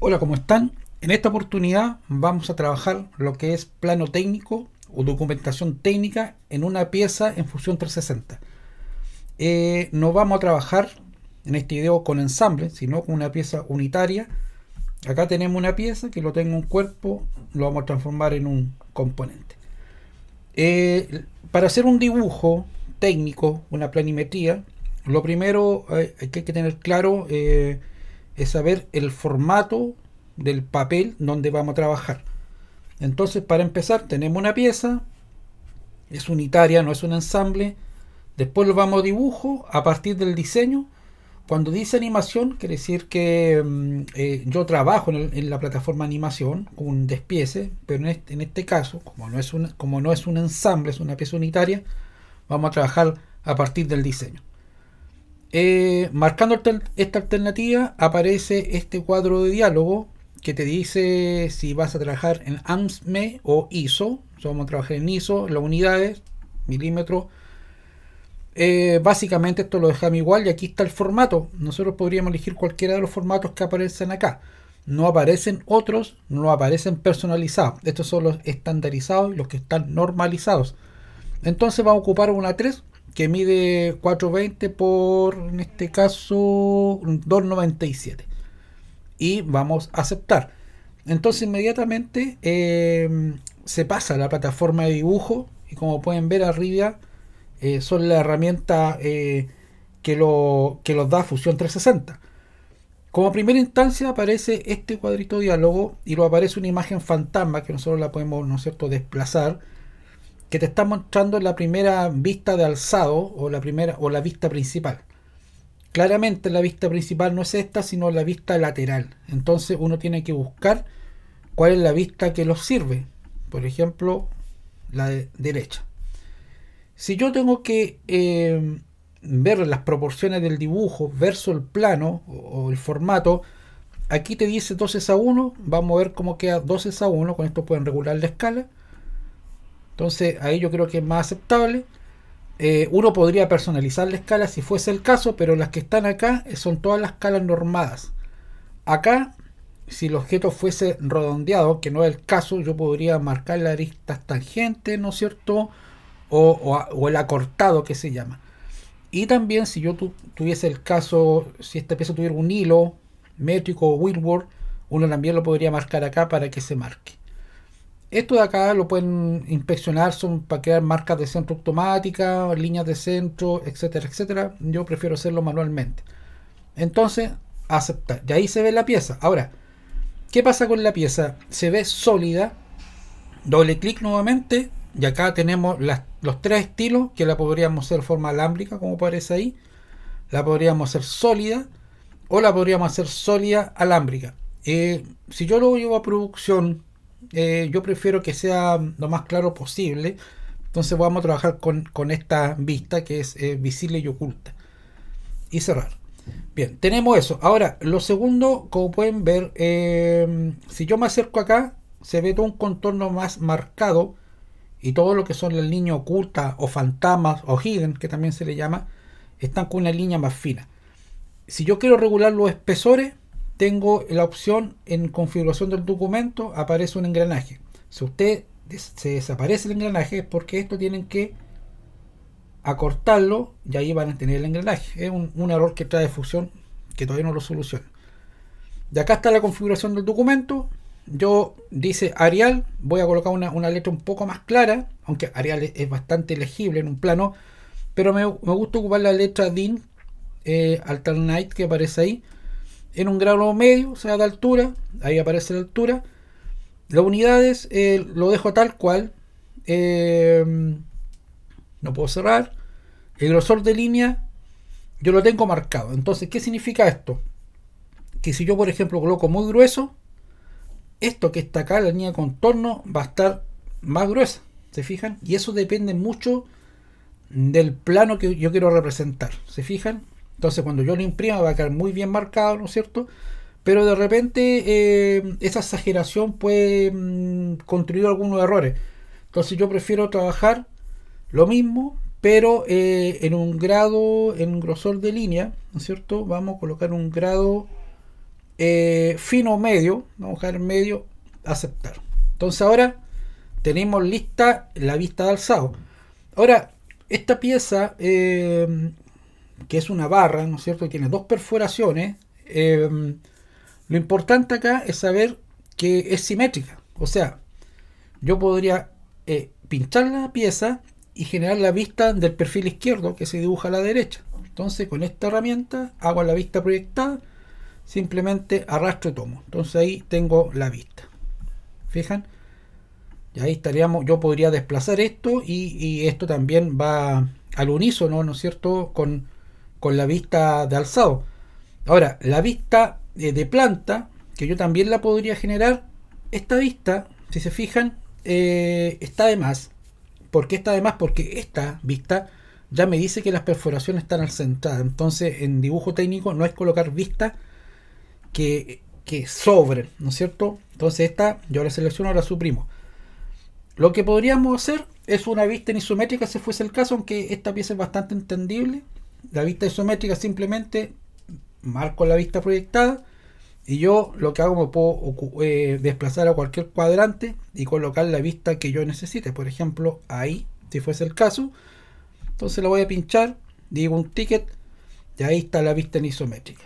Hola, ¿cómo están? En esta oportunidad vamos a trabajar lo que es plano técnico o documentación técnica en una pieza en Fusión 360. Eh, no vamos a trabajar en este video con ensamble, sino con una pieza unitaria. Acá tenemos una pieza que lo tengo un cuerpo, lo vamos a transformar en un componente. Eh, para hacer un dibujo técnico, una planimetría, lo primero que eh, hay que tener claro es saber el formato del papel donde vamos a trabajar. Entonces, para empezar, tenemos una pieza, es unitaria, no es un ensamble. Después lo vamos a dibujo a partir del diseño. Cuando dice animación, quiere decir que mm, eh, yo trabajo en, la plataforma animación, un despiece, pero este, en este, caso, como no, es como no es un ensamble, es una pieza unitaria, vamos a trabajar a partir del diseño. Eh, marcando esta alternativa aparece este cuadro de diálogo que te dice si vas a trabajar en AMSME o ISO. vamos a trabajar en ISO, las unidades, milímetros. Eh, básicamente esto lo dejamos igual y aquí está el formato. Nosotros podríamos elegir cualquiera de los formatos que aparecen acá. No aparecen otros, no aparecen personalizados. Estos son los estandarizados y los que están normalizados. Entonces vamos a ocupar una 3 que mide 420 por, en este caso, 297. Y vamos a aceptar. Entonces inmediatamente em, se pasa a la plataforma de dibujo y como pueden ver arriba eh, son la herramienta eh, que, lo, que los da Fusión 360. Como primera instancia aparece este cuadrito de diálogo y lo aparece una imagen fantasma que nosotros la podemos, ¿no es cierto?, desplazar que te está mostrando la primera vista de alzado o la primera o la vista principal. Claramente la vista principal no es esta, sino la vista lateral. Entonces uno tiene que buscar cuál es la vista que los sirve. Por ejemplo, la de derecha. Si yo tengo que eh, ver las proporciones del dibujo versus el plano o el formato, aquí te dice 12 a 1, vamos a ver cómo queda 12 a 1, con esto pueden regular la escala. Entonces ahí yo creo que es más aceptable. Eh, uno podría personalizar la escala si fuese el caso, pero las que están acá eh, son todas las escalas normadas. Acá, si el objeto fuese redondeado, que no es el caso, yo podría marcar las aristas tangentes, ¿no es cierto? O, el acortado que se llama. Y también si yo tuviese el caso, si esta pieza tuviera un hilo métrico o Whitworth, uno también lo podría marcar acá para que se marque. Esto de acá lo pueden inspeccionar, son para crear marcas de centro automática, líneas de centro, etcétera, etcétera. Yo prefiero hacerlo manualmente. Entonces, aceptar. Y ahí se ve la pieza. Ahora, ¿qué pasa con la pieza? Se ve sólida. Doble clic nuevamente. Y acá tenemos los tres estilos que la podríamos hacer forma alámbrica, como parece ahí. La podríamos hacer sólida o la podríamos hacer sólida alámbrica. Eh, si yo lo llevo a producción eh, yo prefiero que sea lo más claro posible. Entonces vamos a trabajar con, esta vista que es eh, visible y oculta. Y cerrar. Bien, tenemos eso. Ahora, lo segundo, como pueden ver, em, si yo me acerco acá, se ve todo un contorno más marcado y todo lo que son las líneas ocultas o fantasmas o hidden, que también se le llama, están con una línea más fina. Si yo quiero regular los espesores, tengo la opción en configuración del documento, aparece un engranaje. Si usted se desaparece el engranaje es porque esto tienen que acortarlo y ahí van a tener el engranaje. Es un, error que trae fusión que todavía no lo soluciona. De acá está la configuración del documento. Yo dice Arial, voy a colocar una, letra un poco más clara, aunque Arial es, bastante legible en un plano, pero me, gusta ocupar la letra DIN eh, Alternate que aparece ahí en un grado medio, o sea, de altura, ahí aparece la altura. Las unidades eh, lo dejo tal cual. Em, no puedo cerrar. El grosor de línea yo lo tengo marcado. Entonces, ¿qué significa esto? Que si yo, por ejemplo, coloco muy grueso, esto que está acá, la línea de contorno, va a estar más gruesa. ¿Se fijan? Y eso depende mucho del plano que yo quiero representar. ¿Se fijan? Entonces cuando yo lo imprima va a quedar muy bien marcado, ¿no es cierto? Pero de repente eh, esa exageración puede mm, contribuir algunos errores. Entonces yo prefiero trabajar lo mismo, pero eh, en un grado, en un grosor de línea, ¿no es cierto? Vamos a colocar un grado eh, fino o medio, vamos a dejar medio, aceptar. Entonces ahora tenemos lista la vista de alzado. Ahora, esta pieza que es una barra, ¿no es cierto? tiene dos perforaciones. Eh, lo importante acá es saber que es simétrica. O sea, yo podría eh, pinchar la pieza y generar la vista del perfil izquierdo que se dibuja a la derecha. Entonces, con esta herramienta hago la vista proyectada, simplemente arrastro y tomo. Entonces ahí tengo la vista. Fijan, y ahí estaríamos. Yo podría desplazar esto y, y esto también va al unísono, ¿no es cierto? Con con la vista de alzado. Ahora, la vista eh, de, planta, que yo también la podría generar, esta vista, si se fijan, eh, está de más. ¿Por qué está de más? Porque esta vista ya me dice que las perforaciones están al Entonces, en dibujo técnico no es colocar vista que, que ¿no es cierto? Entonces, esta yo la selecciono, la suprimo. Lo que podríamos hacer es una vista isométrica si fuese el caso, aunque esta pieza es bastante entendible la vista isométrica simplemente marco la vista proyectada y yo lo que hago me puedo eh, desplazar a cualquier cuadrante y colocar la vista que yo necesite. Por ejemplo, ahí, si fuese el caso. Entonces lo voy a pinchar, digo un ticket y ahí está la vista en isométrica.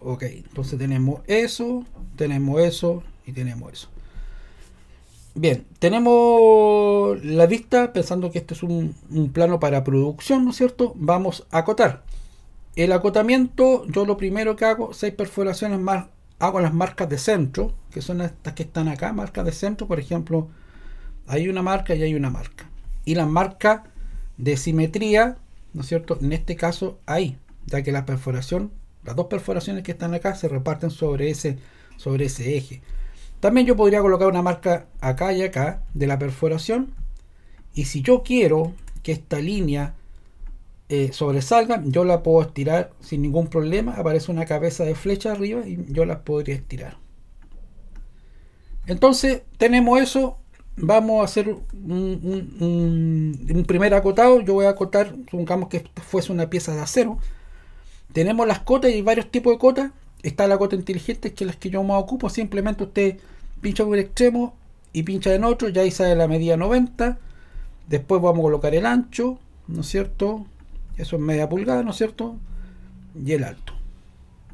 Ok, entonces tenemos eso, tenemos eso y tenemos eso. Bien, tenemos la vista, pensando que este es un, plano para producción, ¿no es cierto? Vamos a acotar. El acotamiento, yo lo primero que hago, seis perforaciones más, hago las marcas de centro, que son estas que están acá, marcas de centro, por ejemplo, hay una marca y hay una marca. Y la marca de simetría, ¿no es cierto? En este caso, ahí, ya que la perforación, las dos perforaciones que están acá se reparten sobre ese, sobre ese eje. También yo podría colocar una marca acá y acá de la perforación y si yo quiero que esta línea eh, sobresalga, yo la puedo estirar sin ningún problema. Aparece una cabeza de flecha arriba y yo la podría estirar. Entonces tenemos eso. Vamos a hacer un, primer acotado. Yo voy a acotar, supongamos que fuese una pieza de acero. Tenemos las cotas y varios tipos de cotas. Está la cota inteligente, que es la que yo más ocupo. Simplemente usted pincha por el extremo y pincha en otro. Ya ahí sale la medida 90 Después vamos a colocar el ancho, ¿no es cierto? Eso es media pulgada, ¿no es cierto? Y el alto.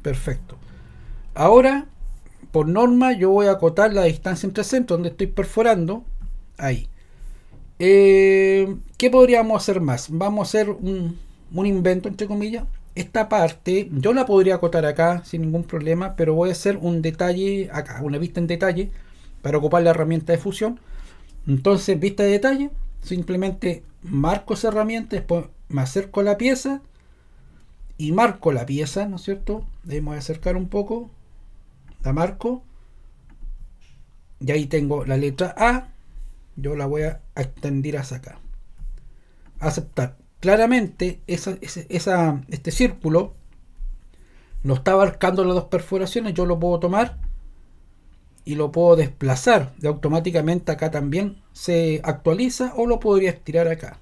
Perfecto. Ahora, por norma, yo voy a acotar la distancia entre centros donde estoy perforando. Ahí. Eh, ¿Qué podríamos hacer más? Vamos a hacer un, un invento, entre comillas. Esta parte yo la podría acotar acá sin ningún problema, pero voy a hacer un detalle acá, una vista en detalle para ocupar la herramienta de fusión. Entonces, vista de detalle, Simplemente marco esa herramienta, después me acerco a la pieza y marco la pieza, ¿no es cierto? Debemos acercar un poco, la marco. Y ahí tengo la letra A. Yo la voy a extender hasta acá. Aceptar. Claramente, este círculo no está abarcando las dos perforaciones. Yo lo puedo tomar y lo puedo desplazar de automáticamente acá también se actualiza o lo podría estirar acá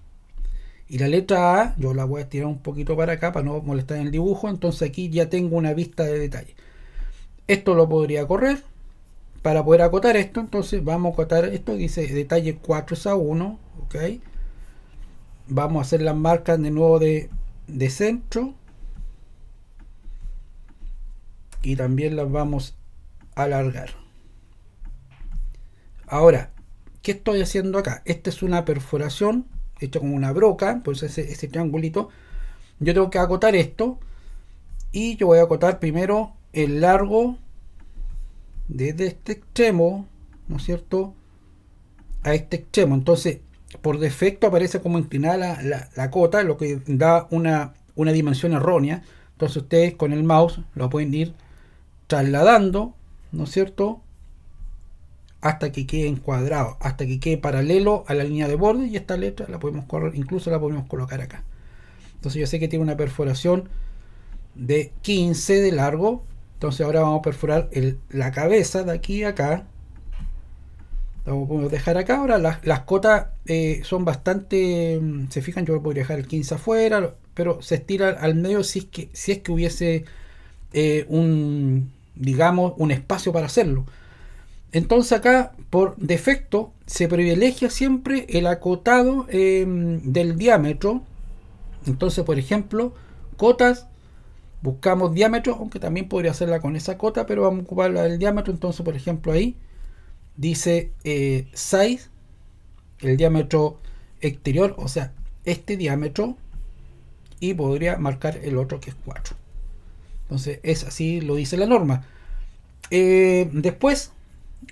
y la letra A yo la voy a estirar un poquito para acá para no molestar en el dibujo entonces aquí ya tengo una vista de detalle esto lo podría correr para poder acotar esto entonces vamos a acotar esto dice detalle 4 a 1 ok vamos a hacer las marcas de nuevo de, de centro y también las vamos a alargar Ahora, ¿qué estoy haciendo acá? Esta es una perforación hecha con una broca, por eso ese, ese triangulito. Yo tengo que acotar esto y yo voy a acotar primero el largo desde este extremo, ¿no es cierto? A este extremo. Entonces, por defecto aparece como inclinada la, cota, lo que da una, una, dimensión errónea. Entonces ustedes con el mouse lo pueden ir trasladando, ¿no es cierto? hasta que quede encuadrado, hasta que quede paralelo a la línea de borde y esta letra la podemos correr, incluso la podemos colocar acá. Entonces yo sé que tiene una perforación de 15 de largo, entonces ahora vamos a perforar la cabeza de aquí a acá. la podemos dejar acá, ahora las, cotas eh, son bastante, mm, se fijan, yo podría dejar el 15 afuera, pero se estira al medio si es que, si es que hubiese eh, un, digamos, un espacio para hacerlo. Entonces acá, por defecto, se privilegia siempre el acotado em, del diámetro. Entonces, por ejemplo, cotas, buscamos diámetro, aunque también podría hacerla con esa cota, pero vamos a ocupar la del diámetro. Entonces, por ejemplo, ahí dice 6, eh, el diámetro exterior, o sea, este diámetro, y podría marcar el otro que es 4. Entonces, es así, lo dice la norma. Eh, después,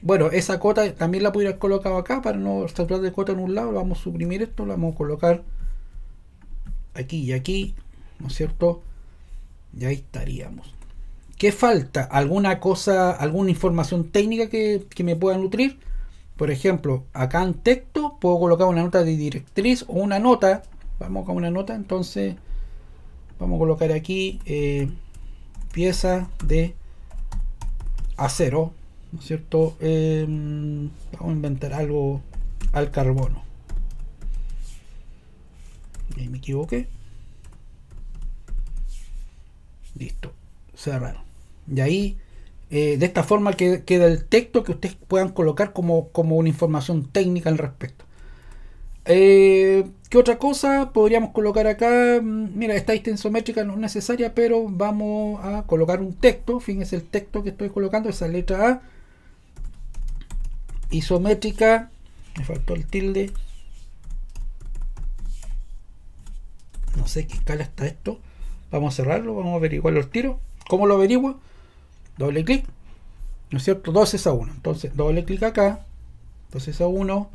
bueno, esa cota también la pudiera colocar acá para no saturar de cota en un lado. Vamos a suprimir esto, lo vamos a colocar aquí y aquí, ¿no es cierto? Y ahí estaríamos. ¿Qué falta? ¿Alguna cosa, alguna información técnica que, me pueda nutrir? Por ejemplo, acá en texto puedo colocar una nota de directriz o una nota. Vamos con una nota, entonces vamos a colocar aquí eh, pieza de acero cierto? Em, vamos a inventar algo al carbono. me equivoqué. Listo, cerraron. Y ahí, eh, de esta forma queda, el texto que ustedes puedan colocar como, como una información técnica al respecto. Eh, ¿Qué otra cosa podríamos colocar acá? Mm, mira, esta extensométrica no es necesaria, pero vamos a colocar un texto. Fíjense el texto que estoy colocando, esa letra A isométrica, me faltó el tilde, no sé qué escala está esto, vamos a cerrarlo, vamos a averiguar los tiros, ¿cómo lo averigua? Doble clic, ¿no es cierto? 2 es a 1, entonces doble clic acá, 2 es a 1,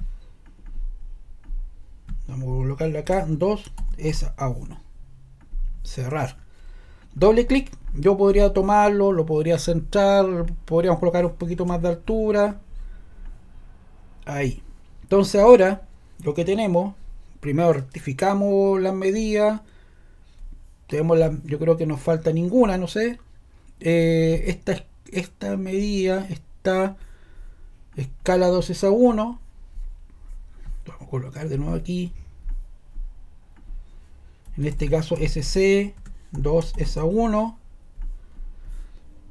vamos a colocarlo acá, 2 es a 1, cerrar. Doble clic, yo podría tomarlo, lo podría centrar, podríamos colocar un poquito más de altura, ahí. Entonces ahora lo que tenemos, primero rectificamos las medidas, tenemos la, yo creo que nos falta ninguna, no sé. Eh, esta, esta medida, está escala 12 a 1, vamos a colocar de nuevo aquí. En este caso SC 2 es a 1.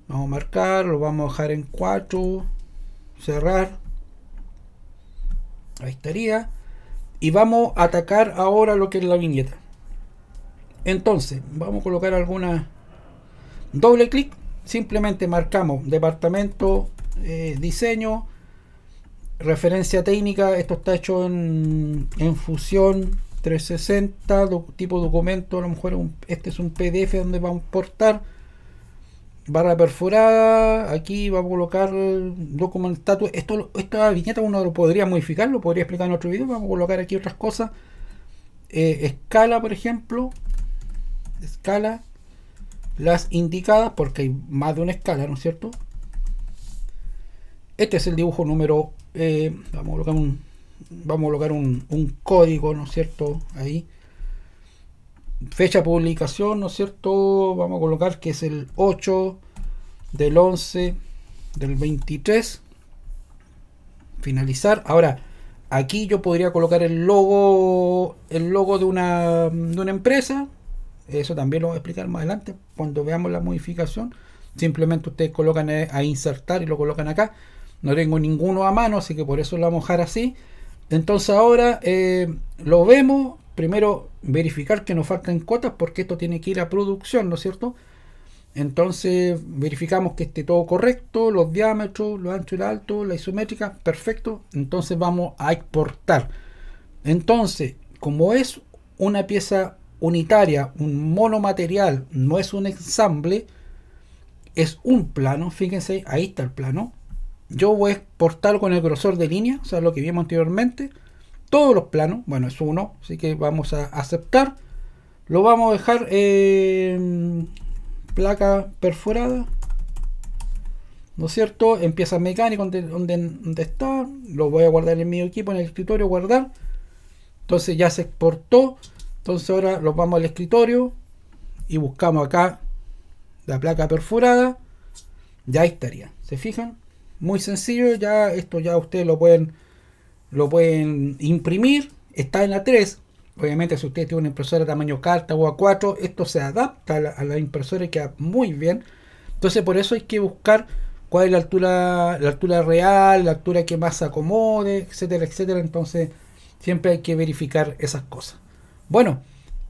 Vamos a marcar, lo vamos a dejar en 4, cerrar. Ahí estaría. Y vamos a atacar ahora lo que es la viñeta. Entonces, vamos a colocar alguna doble clic. Simplemente marcamos departamento, eh, diseño, referencia técnica. Esto está hecho en, en Fusión 360, tipo documento. A lo mejor este es un PDF donde va a importar barra perforada, aquí va a colocar document status, esto, esta viñeta uno lo podría modificar, lo podría explicar en otro video, vamos a colocar aquí otras cosas, eh, escala por ejemplo, escala, las indicadas, porque hay más de una escala, ¿no es cierto? Este es el dibujo número, eh, vamos a colocar un, vamos a colocar un, un código, ¿no es cierto? Ahí fecha de publicación, ¿no es cierto? Vamos a colocar que es el 8 del 11 del 23. Finalizar. Ahora, aquí yo podría colocar el logo, el logo de una, de una empresa. Eso también lo voy a explicar más adelante cuando veamos la modificación. Simplemente ustedes colocan eh, a insertar y lo colocan acá. No tengo ninguno a mano, así que por eso lo vamos a dejar así. Entonces ahora eh, lo vemos, primero verificar que nos faltan cuotas porque esto tiene que ir a producción, ¿no es cierto? Entonces verificamos que esté todo correcto, los diámetros, lo ancho y lo alto, la isométrica, perfecto. Entonces vamos a exportar. Entonces, como es una pieza unitaria, un monomaterial, no es un ensamble, es un plano, fíjense, ahí está el plano. Yo voy a exportar con el grosor de línea, o sea, lo que vimos anteriormente todos los planos. Bueno, es uno, así que vamos a aceptar. Lo vamos a dejar en placa perforada. ¿No es cierto? Empieza mecánico donde, donde, está. Lo voy a guardar en mi equipo, en el escritorio, guardar. Entonces ya se exportó. Entonces ahora lo vamos al escritorio y buscamos acá la placa perforada. Ya estaría. ¿Se fijan? Muy sencillo. Ya esto ya ustedes lo pueden lo pueden imprimir, está en la 3 Obviamente, si usted tiene una impresora de tamaño carta o A4, esto se adapta a la, a la impresora y queda muy bien. Entonces, por eso hay que buscar cuál es la altura, la altura real, la altura que más se acomode, etcétera, etcétera. Entonces, siempre hay que verificar esas cosas. Bueno,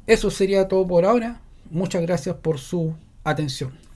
eso sería todo por ahora. Muchas gracias por su atención.